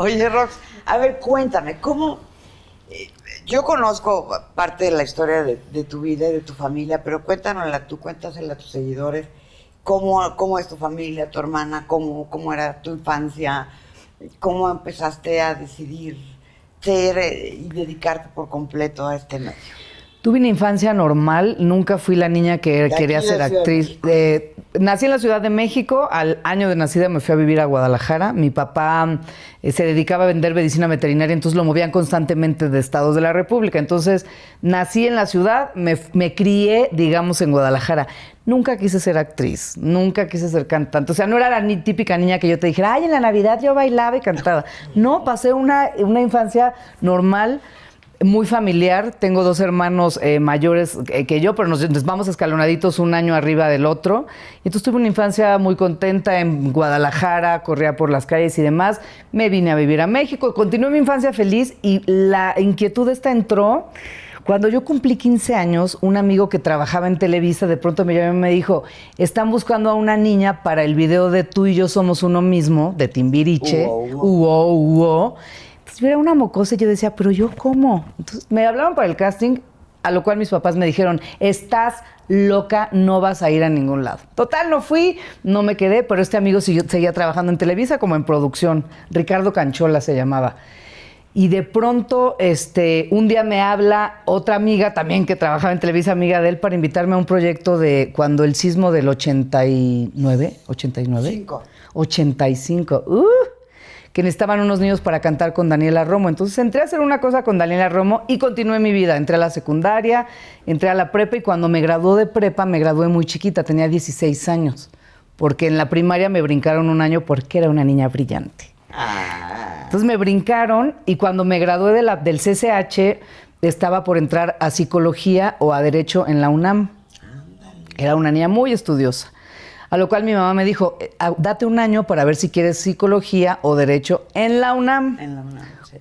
Oye, Rox, a ver, cuéntame, ¿cómo? Yo conozco parte de la historia de, tu vida y de tu familia, pero cuéntanosla tú, cuéntasela a tus seguidores. ¿Cómo, ¿Cómo es tu familia, tu hermana? ¿Cómo, ¿Cómo era tu infancia? ¿Cómo empezaste a decidir ser eh, y dedicarte por completo a este medio? Tuve una infancia normal, nunca fui la niña que quería ser actriz. Eh, nací en la Ciudad de México, al año de nacida me fui a vivir a Guadalajara. Mi papá eh, se dedicaba a vender medicina veterinaria, entonces lo movían constantemente de estados de la República. Entonces nací en la ciudad, me, crié, digamos, en Guadalajara. Nunca quise ser actriz, nunca quise ser cantante. O sea, no era la ni típica niña que yo te dijera, ay, en la Navidad yo bailaba y cantaba. No, pasé una, una infancia normal muy familiar. Tengo dos hermanos eh, mayores eh, que yo, pero nos, vamos escalonaditos un año arriba del otro. Y entonces tuve una infancia muy contenta en Guadalajara, corría por las calles y demás. Me vine a vivir a México, continué mi infancia feliz y la inquietud esta entró. Cuando yo cumplí 15 años, un amigo que trabajaba en Televisa de pronto me llamó y me dijo, están buscando a una niña para el video de Tú y yo somos uno mismo, de Timbiriche, uo, uo yo era una mocosa y yo decía, pero yo cómo. Entonces, me hablaron para el casting, a lo cual mis papás me dijeron, estás loca, no vas a ir a ningún lado. Total, no fui, no me quedé, pero este amigo seguía trabajando en Televisa como en producción. Ricardo Canchola se llamaba. Y de pronto, este, un día me habla otra amiga también que trabajaba en Televisa, amiga de él, para invitarme a un proyecto de cuando el sismo del 89, 89, 85, uh, que necesitaban unos niños para cantar con Daniela Romo. Entonces entré a hacer una cosa con Daniela Romo y continué mi vida. Entré a la secundaria, entré a la prepa y cuando me graduó de prepa me gradué muy chiquita, tenía 16 años, porque en la primaria me brincaron un año porque era una niña brillante. Ah. Entonces me brincaron y cuando me gradué del CCH estaba por entrar a psicología o a derecho en la UNAM. Era una niña muy estudiosa. A lo cual mi mamá me dijo, eh, ah, date un año para ver si quieres psicología o derecho en la UNAM. En la UNAM, sí.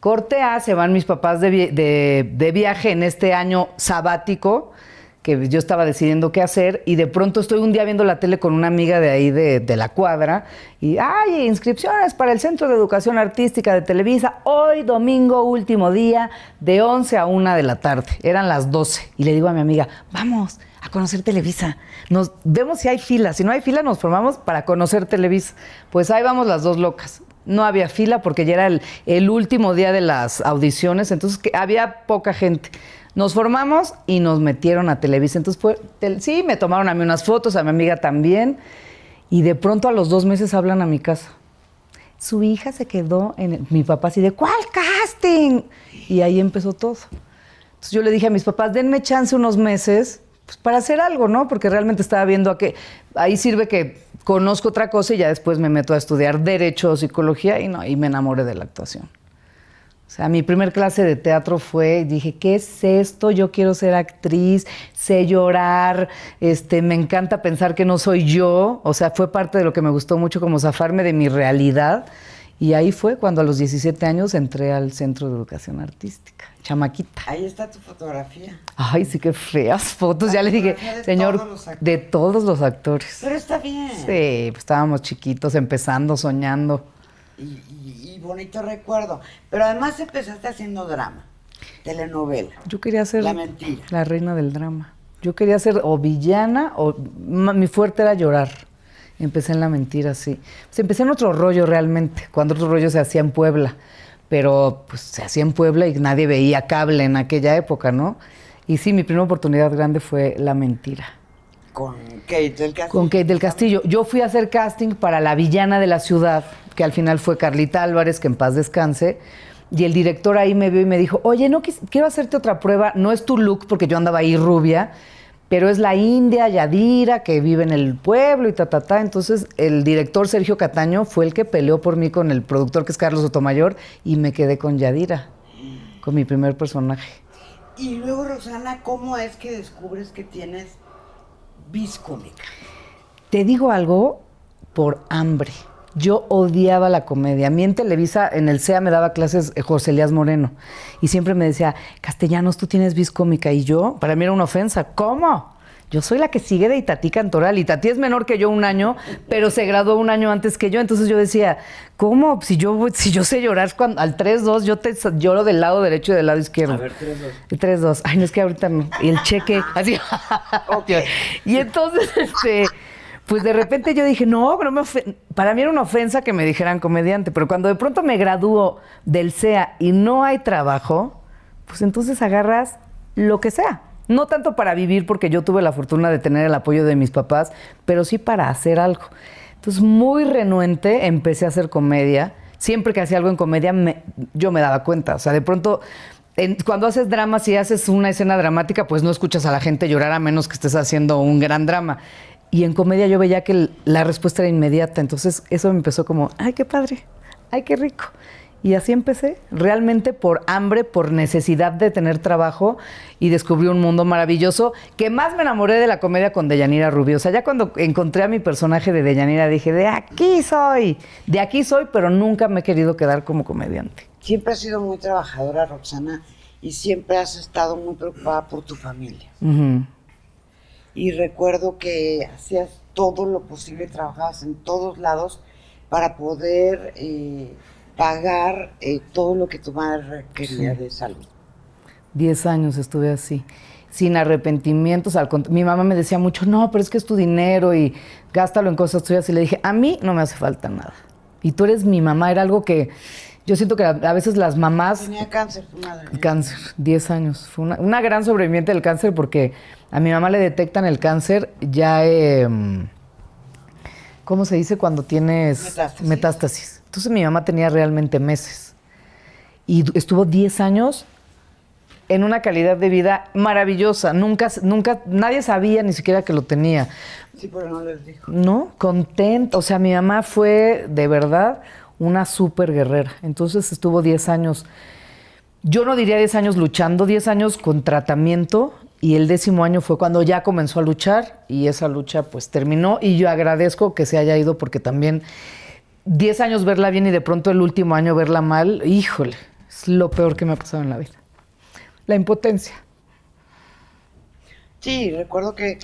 Corte A, se van mis papás de, viaje en este año sabático que yo estaba decidiendo qué hacer y de pronto estoy un día viendo la tele con una amiga de ahí de, la cuadra y hay Inscripciones para el Centro de Educación Artística de Televisa hoy domingo último día de 11 a 1 de la tarde. Eran las 12 y le digo a mi amiga, vamos, a conocer Televisa. Nos vemos si hay fila. Si no hay fila, nos formamos para conocer Televisa. Pues ahí vamos las dos locas. No había fila porque ya era el, último día de las audiciones, entonces había poca gente. Nos formamos y nos metieron a Televisa. Entonces, sí, me tomaron a mí unas fotos, a mi amiga también. Y de pronto a los dos meses hablan a mi casa. Su hija se quedó en mi papá así de ¿cuál casting? Y ahí empezó todo. Entonces yo le dije a mis papás, denme chance unos meses pues, para hacer algo, ¿no? Porque realmente estaba viendo a que ahí sirve que conozco otra cosa y ya después me meto a estudiar derecho o psicología y no, me enamoré de la actuación. O sea, mi primer clase de teatro fue, dije, ¿qué es esto? Yo quiero ser actriz, sé llorar, este, me encanta pensar que no soy yo. O sea, fue parte de lo que me gustó mucho, como zafarme de mi realidad. Y ahí fue cuando a los 17 años entré al Centro de Educación Artística chamaquita. Ahí está tu fotografía. Ay, sí, qué feas fotos. ya le dije, señor, de todos los actores. Pero está bien. Sí, pues estábamos chiquitos, empezando, soñando. Y, y, bonito recuerdo. Pero además empezaste haciendo drama, telenovela. Yo quería ser la, mentira. la reina del drama. Yo quería ser o villana o mi fuerte era llorar. Empecé en la mentira, sí. Pues empecé en otro rollo realmente, cuando otro rollo se hacía en Puebla pero pues se hacía en Puebla y nadie veía cable en aquella época, ¿no? Y sí, mi primera oportunidad grande fue La Mentira. Con Kate del Castillo. Con Kate del Castillo. Yo fui a hacer casting para La Villana de la Ciudad, que al final fue Carlita Álvarez, que en paz descanse. Y el director ahí me vio y me dijo, oye, no quiero hacerte otra prueba, no es tu look, porque yo andaba ahí rubia pero es la India, Yadira, que vive en el pueblo y ta, ta, ta. Entonces, el director Sergio Cataño fue el que peleó por mí con el productor, que es Carlos Otomayor, y me quedé con Yadira, con mi primer personaje. Y luego, Rosana, ¿cómo es que descubres que tienes viscómica? Te digo algo por hambre. Yo odiaba la comedia. A mí en Televisa, en el CEA, me daba clases eh, José Elías Moreno. Y siempre me decía, Castellanos, tú tienes vis Y yo, para mí era una ofensa. ¿Cómo? Yo soy la que sigue de Itatí Cantoral. Itatí es menor que yo un año, pero se graduó un año antes que yo. Entonces yo decía, ¿cómo? Si yo, si yo sé llorar cuando, al 3-2, yo te lloro del lado derecho y del lado izquierdo. A ver, 3-2. 3-2. Ay, no es que ahorita no. Y el cheque, así. Y entonces, este pues de repente yo dije, no, para mí era una ofensa que me dijeran comediante, pero cuando de pronto me gradúo del SEA y no hay trabajo, pues entonces agarras lo que sea. No tanto para vivir, porque yo tuve la fortuna de tener el apoyo de mis papás, pero sí para hacer algo. Entonces, muy renuente, empecé a hacer comedia. Siempre que hacía algo en comedia, yo me daba cuenta. O sea, de pronto cuando haces dramas si haces una escena dramática, pues no escuchas a la gente llorar a menos que estés haciendo un gran drama. Y en comedia yo veía que la respuesta era inmediata, entonces eso me empezó como, ay, qué padre, ay, qué rico. Y así empecé, realmente por hambre, por necesidad de tener trabajo y descubrí un mundo maravilloso que más me enamoré de la comedia con Deyanira Rubio. O sea, ya cuando encontré a mi personaje de Deyanira dije, de aquí soy, de aquí soy, pero nunca me he querido quedar como comediante. Siempre has sido muy trabajadora, Roxana, y siempre has estado muy preocupada por tu familia y recuerdo que hacías todo lo posible, trabajabas en todos lados para poder eh, pagar eh, todo lo que tu madre quería de salud. Diez años estuve así, sin arrepentimientos. Al Mi mamá me decía mucho, no, pero es que es tu dinero y gástalo en cosas tuyas. Y le dije, a mí no me hace falta nada. Y tú eres mi mamá, era algo que yo siento que a veces las mamás... Tenía cáncer, tu madre. Cáncer, 10 años. Fue una, una, gran sobreviviente del cáncer porque a mi mamá le detectan el cáncer ya... Em, ¿Cómo se dice cuando tienes metástasis. metástasis? Entonces mi mamá tenía realmente meses. Y estuvo 10 años en una calidad de vida maravillosa. Nunca, nunca, nadie sabía ni siquiera que lo tenía. Sí, pero no les dijo. No, contento. O sea, mi mamá fue de verdad una super guerrera. Entonces estuvo 10 años, yo no diría 10 años luchando, 10 años con tratamiento y el décimo año fue cuando ya comenzó a luchar y esa lucha pues terminó y yo agradezco que se haya ido porque también 10 años verla bien y de pronto el último año verla mal, híjole, es lo peor que me ha pasado en la vida. La impotencia. Sí, recuerdo que,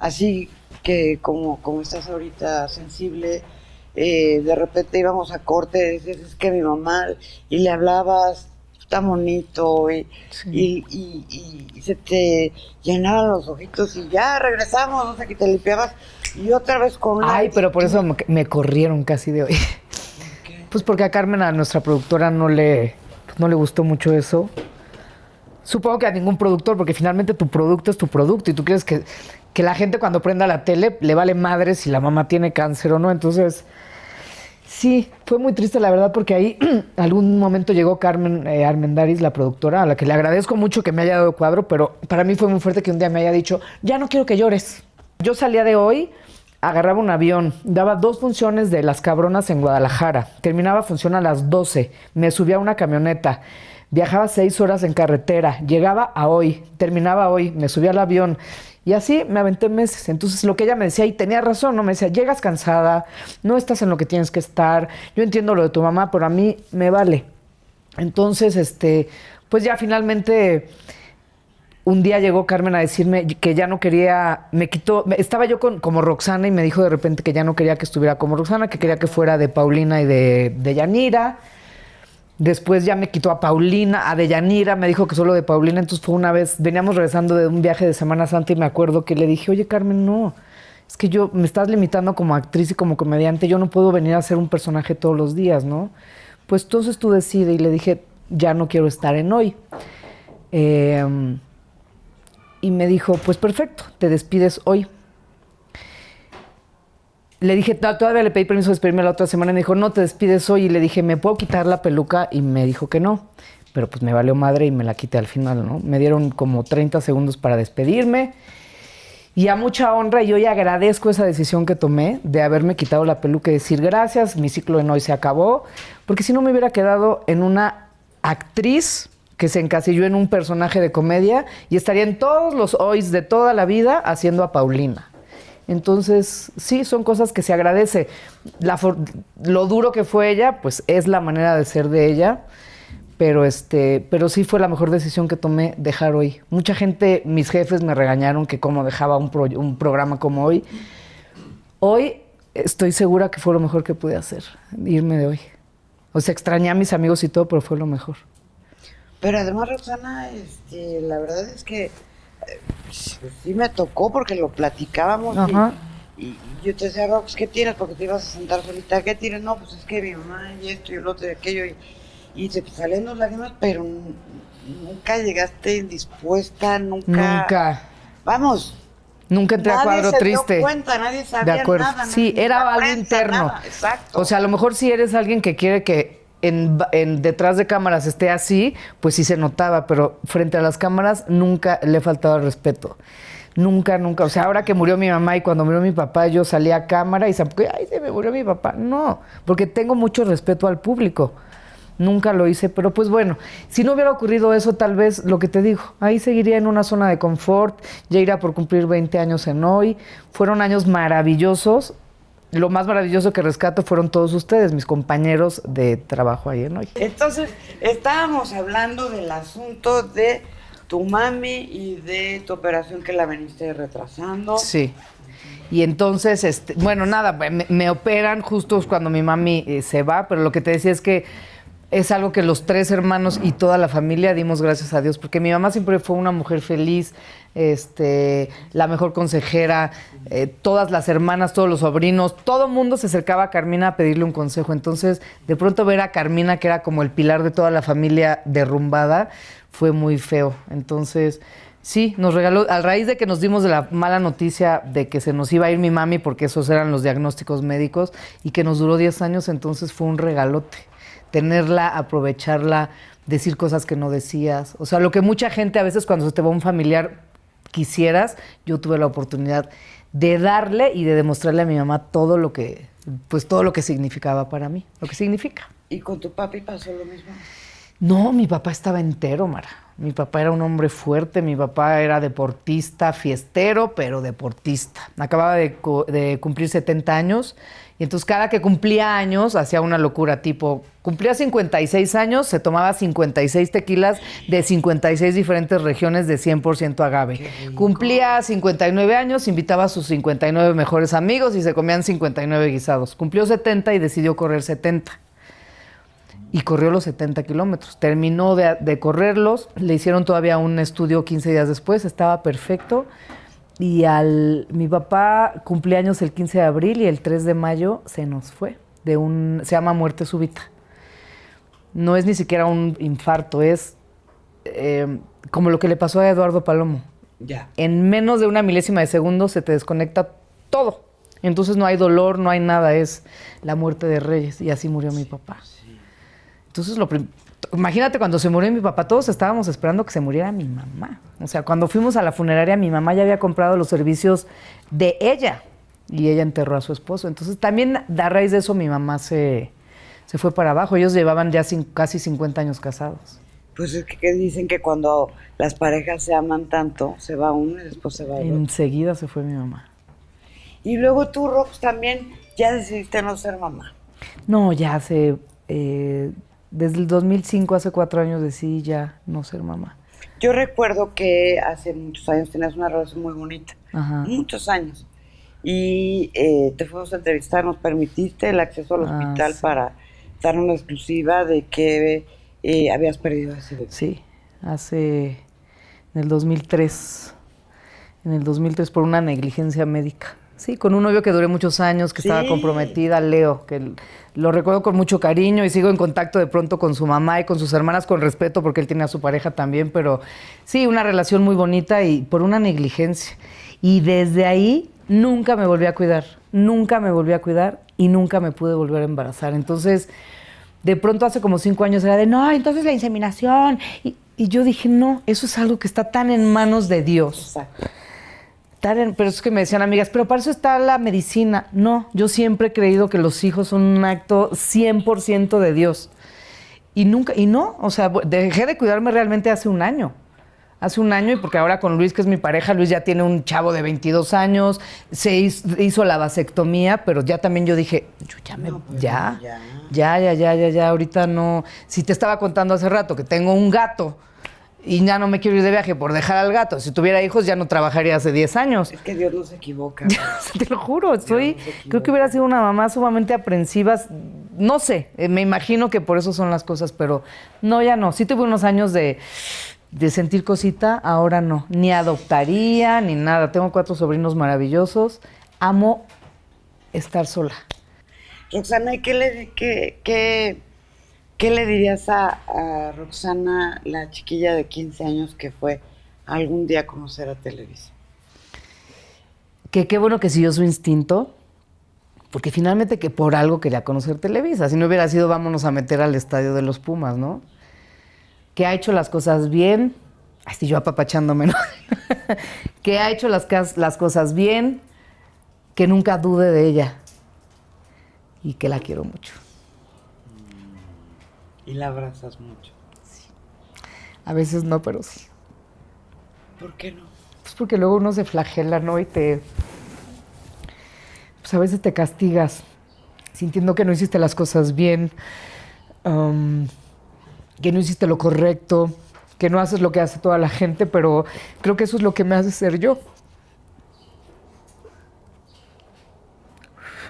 así que como, como estás ahorita sensible, eh, de repente íbamos a corte, decías, es que mi mamá, y le hablabas está bonito, y, se te llenaban los ojitos, y ya regresamos, o sea que te limpiabas, y otra vez con Ay, pero por eso me, corrieron casi de hoy. Pues porque a Carmen, a nuestra productora, no le, pues no le gustó mucho eso. Supongo que a ningún productor, porque finalmente tu producto es tu producto y tú quieres que, que la gente cuando prenda la tele le vale madre si la mamá tiene cáncer o no. Entonces, sí, fue muy triste la verdad porque ahí algún momento llegó Carmen eh, la productora, a la que le agradezco mucho que me haya dado cuadro, pero para mí fue muy fuerte que un día me haya dicho, ya no quiero que llores. Yo salía de hoy, agarraba un avión, daba dos funciones de Las Cabronas en Guadalajara, terminaba función a las 12, me subía a una camioneta. Viajaba seis horas en carretera, llegaba a hoy, terminaba hoy, me subía al avión, y así me aventé meses. Entonces lo que ella me decía, y tenía razón, ¿no? Me decía, llegas cansada, no estás en lo que tienes que estar, yo entiendo lo de tu mamá, pero a mí me vale. Entonces, este, pues ya finalmente un día llegó Carmen a decirme que ya no quería, me quitó, estaba yo con, como Roxana y me dijo de repente que ya no quería que estuviera como Roxana, que quería que fuera de Paulina y de, de Yanira. Después ya me quitó a Paulina, a Deyanira, me dijo que solo de Paulina. Entonces fue una vez, veníamos regresando de un viaje de Semana Santa y me acuerdo que le dije, oye Carmen, no, es que yo me estás limitando como actriz y como comediante, yo no puedo venir a ser un personaje todos los días, ¿no? Pues entonces tú decides y le dije, ya no quiero estar en hoy. Em, y me dijo, pues perfecto, te despides hoy le dije, todavía le pedí permiso de despedirme la otra semana. Y me dijo, no te despides hoy. Y le dije, ¿me puedo quitar la peluca? Y me dijo que no. Pero pues me valió madre y me la quité al final, ¿no? Me dieron como 30 segundos para despedirme. Y a mucha honra, yo ya agradezco esa decisión que tomé de haberme quitado la peluca y decir gracias, mi ciclo en hoy se acabó. Porque si no me hubiera quedado en una actriz que se encasilló en un personaje de comedia y estaría en todos los hoys de toda la vida haciendo a Paulina. Entonces, sí, son cosas que se agradece. lo duro que fue ella, pues es la manera de ser de ella. Pero, este, pero sí fue la mejor decisión que tomé dejar hoy. Mucha gente, mis jefes me regañaron que cómo dejaba un, programa como hoy. Hoy estoy segura que fue lo mejor que pude hacer, irme de hoy. O sea, extrañé a mis amigos y todo, pero fue lo mejor. Pero además, Roxana, este, la verdad es que sí me tocó porque lo platicábamos Y, yo te decía, Rox pues, ¿qué tienes? Porque te ibas a sentar solita, ¿qué tienes? No, pues es que mi mamá y esto y el otro y aquello y, y se salen lágrimas, pero nunca llegaste indispuesta, nunca... Vamos, Nunca entré a cuadro se triste. Dio cuenta, nadie sabía de acuerdo. Nada, sí, era algo interno. O sea, a lo mejor si eres alguien que quiere que en, detrás de cámaras esté así, pues sí se notaba, pero frente a las cámaras nunca le faltaba respeto. Nunca, nunca. O sea, ahora que murió mi mamá y cuando murió mi papá, yo salí a cámara y ay, se me murió mi papá. No, porque tengo mucho respeto al público. Nunca lo hice, pero pues bueno, si no hubiera ocurrido eso, tal vez lo que te digo, ahí seguiría en una zona de confort, ya irá por cumplir 20 años en hoy. Fueron años maravillosos, lo más maravilloso que rescato fueron todos ustedes, mis compañeros de trabajo ahí en hoy. Entonces, estábamos hablando del asunto de tu mami y de tu operación que la veniste retrasando. Sí. Y entonces, este, bueno, nada, me, operan justo cuando mi mami eh, se va, pero lo que te decía es que es algo que los tres hermanos y toda la familia dimos gracias a Dios, porque mi mamá siempre fue una mujer feliz, este, la mejor consejera, eh, todas las hermanas, todos los sobrinos, todo el mundo se acercaba a Carmina a pedirle un consejo. Entonces, de pronto ver a Carmina, que era como el pilar de toda la familia derrumbada, fue muy feo. Entonces, sí, nos regaló, a raíz de que nos dimos de la mala noticia de que se nos iba a ir mi mami, porque esos eran los diagnósticos médicos, y que nos duró 10 años, entonces fue un regalote. Tenerla, aprovecharla, decir cosas que no decías. O sea, lo que mucha gente a veces cuando se te va un familiar quisieras, yo tuve la oportunidad de darle y de demostrarle a mi mamá todo lo que, pues todo lo que significaba para mí, lo que significa. ¿Y con tu papi pasó lo mismo? No, mi papá estaba entero, Mara. Mi papá era un hombre fuerte, mi papá era deportista, fiestero, pero deportista. Acababa de, de cumplir 70 años y entonces cada que cumplía años hacía una locura, tipo, cumplía 56 años, se tomaba 56 tequilas de 56 diferentes regiones de 100% agave. Cumplía 59 años, invitaba a sus 59 mejores amigos y se comían 59 guisados. Cumplió 70 y decidió correr 70 y corrió los 70 kilómetros. Terminó de, correrlos, le hicieron todavía un estudio 15 días después, estaba perfecto, y al mi papá años el 15 de abril y el 3 de mayo se nos fue de un se llama muerte súbita. No es ni siquiera un infarto, es eh, como lo que le pasó a Eduardo Palomo. Ya. En menos de una milésima de segundo se te desconecta todo. Entonces no hay dolor, no hay nada, es la muerte de Reyes y así murió mi papá. Entonces lo Imagínate cuando se murió mi papá, todos estábamos esperando que se muriera mi mamá. O sea, cuando fuimos a la funeraria, mi mamá ya había comprado los servicios de ella y ella enterró a su esposo. Entonces, también a raíz de eso, mi mamá se, se fue para abajo. Ellos llevaban ya casi 50 años casados. Pues es que dicen que cuando las parejas se aman tanto, se va uno y después se va el otro. Enseguida se fue mi mamá. Y luego tú, Rox, también ya decidiste no ser mamá. No, ya se desde el 2005, hace cuatro años, decidí ya no ser mamá. Yo recuerdo que hace muchos años tenías una relación muy bonita, muchos años, y eh, te fuimos a entrevistar, nos permitiste el acceso al ah, hospital para dar una exclusiva de que eh, habías perdido ese bebé. Sí, hace, en el 2003, en el 2003 por una negligencia médica. Sí, con un novio que duré muchos años, que estaba comprometida, Leo, que lo recuerdo con mucho cariño y sigo en contacto de pronto con su mamá y con sus hermanas con respeto porque él tiene a su pareja también, pero sí, una relación muy bonita y por una negligencia. Y desde ahí nunca me volví a cuidar, nunca me volví a cuidar y nunca me pude volver a embarazar. Entonces, de pronto hace como cinco años era de, no, entonces la inseminación. Y, yo dije, no, eso es algo que está tan en manos de Dios pero es que me decían amigas, pero para eso está la medicina. No, yo siempre he creído que los hijos son un acto 100% de Dios. Y nunca, y no, o sea, dejé de cuidarme realmente hace un año. Hace un año, y porque ahora con Luis, que es mi pareja, Luis ya tiene un chavo de 22 años, se hizo, la vasectomía, pero ya también yo dije, yo ya me. Pues, ya, ya, ya, ya, ya, ya, ahorita no. Si te estaba contando hace rato que tengo un gato y ya no me quiero ir de viaje por dejar al gato. Si tuviera hijos ya no trabajaría hace 10 años. Es que Dios no se equivoca. Te lo juro, estoy, creo que hubiera sido una mamá sumamente aprensiva. No sé, eh, me imagino que por eso son las cosas, pero no, ya no. Sí tuve unos años de, sentir cosita, ahora no. Ni adoptaría, ni nada. Tengo cuatro sobrinos maravillosos. Amo estar sola. Roxana, ¿qué, le, qué, qué ¿Qué le dirías a, Roxana, la chiquilla de 15 años que fue algún día a conocer a Televisa? Que qué bueno que siguió su instinto, porque finalmente que por algo quería conocer Televisa. Si no hubiera sido, vámonos a meter al estadio de los Pumas, ¿no? Que ha hecho las cosas bien. Así yo apapachándome, ¿no? que ha hecho las, las cosas bien, que nunca dude de ella y que la quiero mucho. Y la abrazas mucho. Sí. A veces no, pero sí. ¿Por qué no? Pues porque luego uno se flagela, ¿no? Y te. Pues a veces te castigas, sintiendo que no hiciste las cosas bien, um, que no hiciste lo correcto, que no haces lo que hace toda la gente, pero creo que eso es lo que me hace ser yo.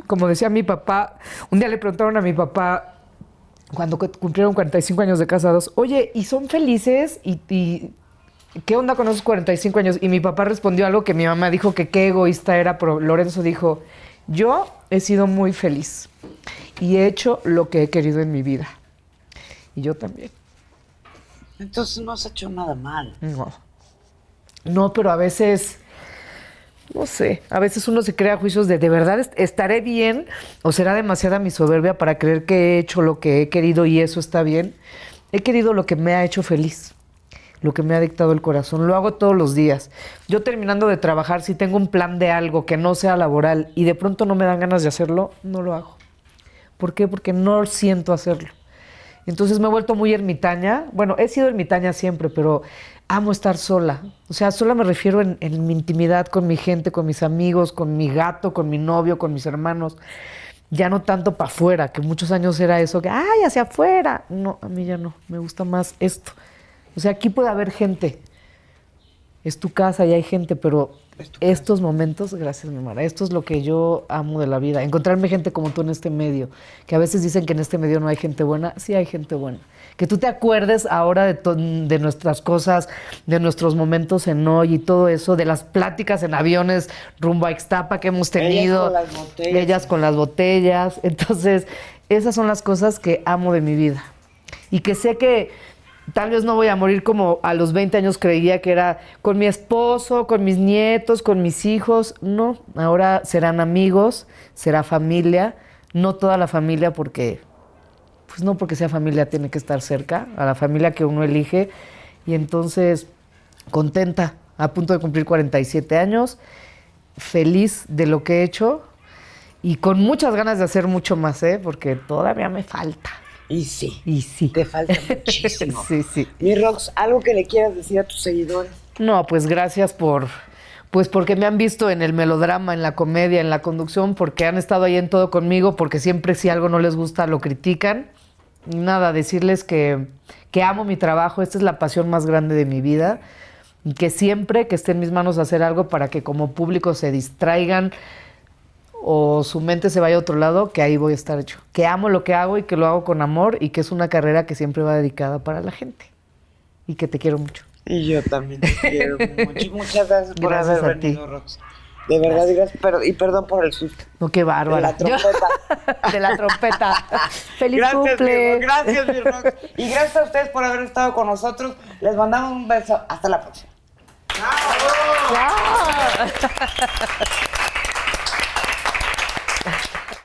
Como decía mi papá, un día le preguntaron a mi papá cuando cumplieron 45 años de casados, oye, ¿y son felices? ¿Y, qué onda con esos 45 años? Y mi papá respondió algo que mi mamá dijo que qué egoísta era, pero Lorenzo dijo, yo he sido muy feliz y he hecho lo que he querido en mi vida. Y yo también. Entonces no has hecho nada mal. No. No, pero a veces no sé, a veces uno se crea juicios de de verdad estaré bien o será demasiada mi soberbia para creer que he hecho lo que he querido y eso está bien. He querido lo que me ha hecho feliz, lo que me ha dictado el corazón. Lo hago todos los días. Yo terminando de trabajar, si tengo un plan de algo que no sea laboral y de pronto no me dan ganas de hacerlo, no lo hago. ¿Por qué? Porque no siento hacerlo. Entonces me he vuelto muy ermitaña. Bueno, he sido ermitaña siempre, pero amo estar sola. O sea, sola me refiero en, mi intimidad con mi gente, con mis amigos, con mi gato, con mi novio, con mis hermanos. Ya no tanto para afuera, que muchos años era eso, que, ay, hacia afuera. No, a mí ya no, me gusta más esto. O sea, aquí puede haber gente. Es tu casa y hay gente, pero estos momentos, gracias mi Mara, esto es lo que yo amo de la vida, encontrarme gente como tú en este medio, que a veces dicen que en este medio no hay gente buena, sí hay gente buena. Que tú te acuerdes ahora de, nuestras cosas, de nuestros momentos en hoy y todo eso, de las pláticas en aviones rumbo a Ixtapa que hemos tenido, de Ellas con las botellas. Entonces, esas son las cosas que amo de mi vida. Y que sé que tal vez no voy a morir como a los 20 años creía que era con mi esposo, con mis nietos, con mis hijos. No, ahora serán amigos, será familia, no toda la familia porque, pues no porque sea familia tiene que estar cerca, a la familia que uno elige. Y entonces, contenta, a punto de cumplir 47 años, feliz de lo que he hecho y con muchas ganas de hacer mucho más, ¿eh? porque todavía me falta. Y sí. Y sí. Te falta muchísimo. sí, sí. Mi Rox, ¿algo que le quieras decir a tus seguidores? No, pues gracias por. Pues porque me han visto en el melodrama, en la comedia, en la conducción, porque han estado ahí en todo conmigo, porque siempre si algo no les gusta lo critican. Nada, decirles que, que amo mi trabajo, esta es la pasión más grande de mi vida y que siempre que esté en mis manos hacer algo para que como público se distraigan, o su mente se vaya a otro lado, que ahí voy a estar hecho. Que amo lo que hago y que lo hago con amor y que es una carrera que siempre va dedicada para la gente. Y que te quiero mucho. Y yo también te quiero mucho. Muchas gracias por haber venido, Rox. De verdad, y perdón por el susto. No, qué bárbaro. De la trompeta. de la trompeta. Feliz cumple. gracias, mi Rox. Y gracias a ustedes por haber estado con nosotros. Les mandamos un beso. Hasta la próxima.